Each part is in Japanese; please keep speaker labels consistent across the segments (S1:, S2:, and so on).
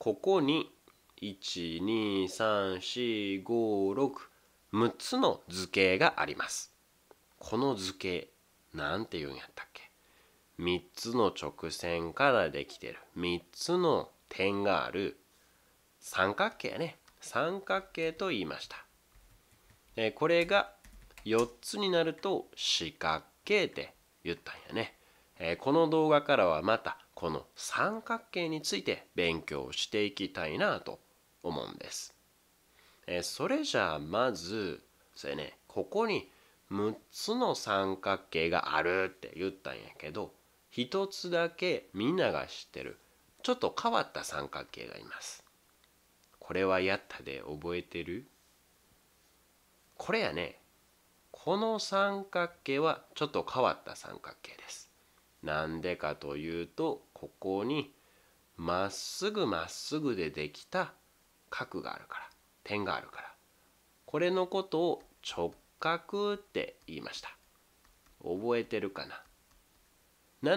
S1: ここに1234566つの図形がありますこの図形なんて言うんやったっけ3つの直線からできてる3つの点がある三角形ね三角形と言いました、えこれが4つになると四角形って言ったんやね、えこの動画からはまたこの三角形について勉強していきたいなと思うんです。えそれじゃあまずそれねここに6つの三角形があるって言ったんやけど1つだけみんなが知ってるちょっと変わった三角形がいます。これはやったで覚えてるこれやねこの三角形はちょっと変わった三角形です。なんでかというとここにまっすぐまっすぐでできた角があるから点があるからこれのことを直角って言いました覚えてるかな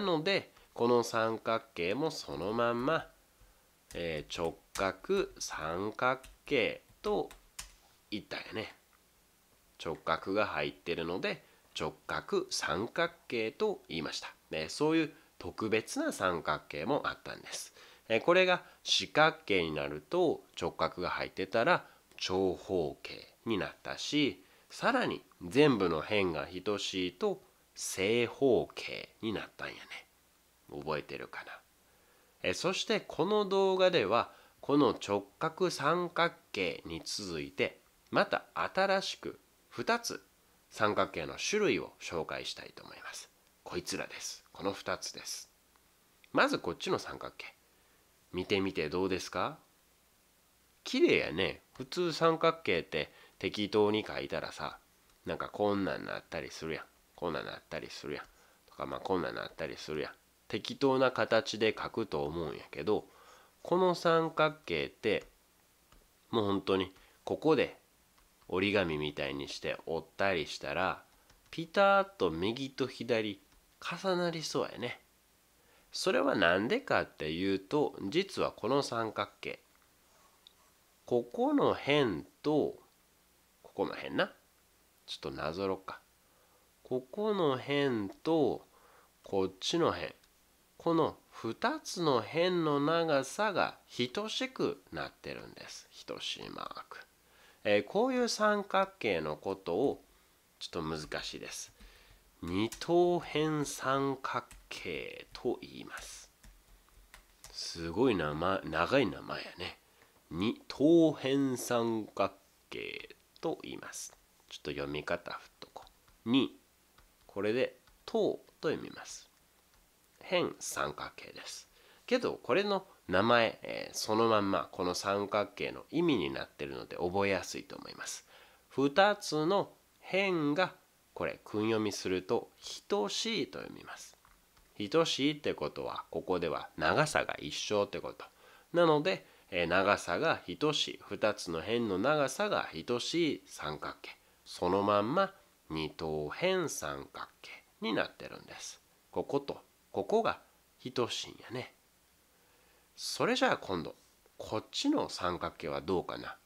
S1: なのでこの三角形もそのまんま、えー、直角三角形と言ったよね直角が入ってるので直角三角形と言いました、ね、そういう特別な三角形もあったんです。これが四角形になると直角が入ってたら長方形になったしさらに全部の辺が等しいと正方形になったんやね。覚えてるかなそしてこの動画ではこの直角三角形に続いてまた新しく2つ三角形の種類を紹介したいと思います。こいつらです。この2つですまずこっちの三角形見てみてどうですか綺麗やね普通三角形って適当に書いたらさなんかこんなんなったりするやんこんなんなったりするやんとかまあこんなんなったりするやん適当な形で書くと思うんやけどこの三角形ってもう本当にここで折り紙みたいにして折ったりしたらピタッと右と左重なりそうやね。それは何でかっていうと実はこの三角形ここの辺とここの辺なちょっとなぞろっかここの辺とこっちの辺この2つの辺の長さが等しくなってるんです等しいマーク、えー、こういう三角形のことをちょっと難しいです二等辺三角形と言いますすごい名前長い名前やね二等辺三角形と言いますちょっと読み方振っとこう二これで等と読みます辺三角形ですけどこれの名前、えー、そのまんまこの三角形の意味になっているので覚えやすいと思います2つの辺がこれ訓読みすると等しいと読みます等しいってことはここでは長さが一緒ってことなので長さが等しい2つの辺の長さが等しい三角形そのまんま二等辺三角形になってるんですこことここが等しいんやねそれじゃあ今度こっちの三角形はどうかな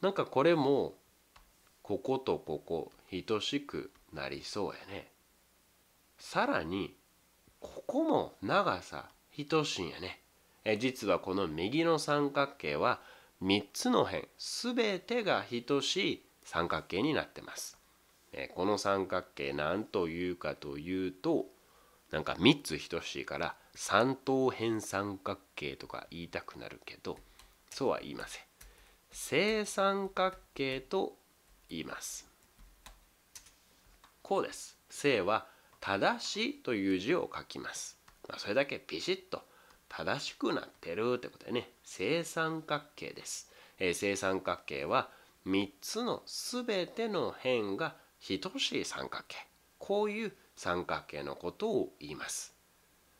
S1: なんかこれもこことここ等しくなりそうやねさらにここも長さ等しいんやねえ実はこの右の三角形は3つの辺全てが等しい三角形になってますえこの三角形何というかというとなんか3つ等しいから三等辺三角形とか言いたくなるけどそうは言いません正三角形と言います。こうです。正は正しいという字を書きます。まあ、それだけピシッと正しくなってるってことでね、正三角形です。えー、正三角形は3つの全ての辺が等しい三角形。こういう三角形のことを言います。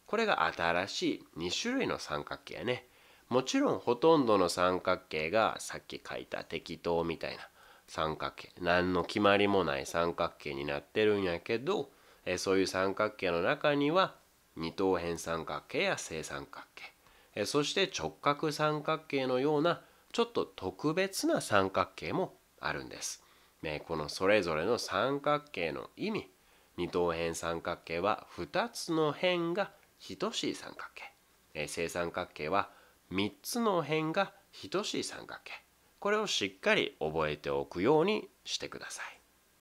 S1: これが新しい2種類の三角形ね。もちろんほとんどの三角形がさっき書いた適当みたいな三角形何の決まりもない三角形になってるんやけど、えそういう三角形の中には二等辺三角形や正三角形、えそして直角三角形のようなちょっと特別な三角形もあるんです。ね、このそれぞれの三角形の意味二等辺三角形は2つの辺が等しい三角形正三角形は3つの辺が等しい三角形これをしっかり覚えておくようにしてください。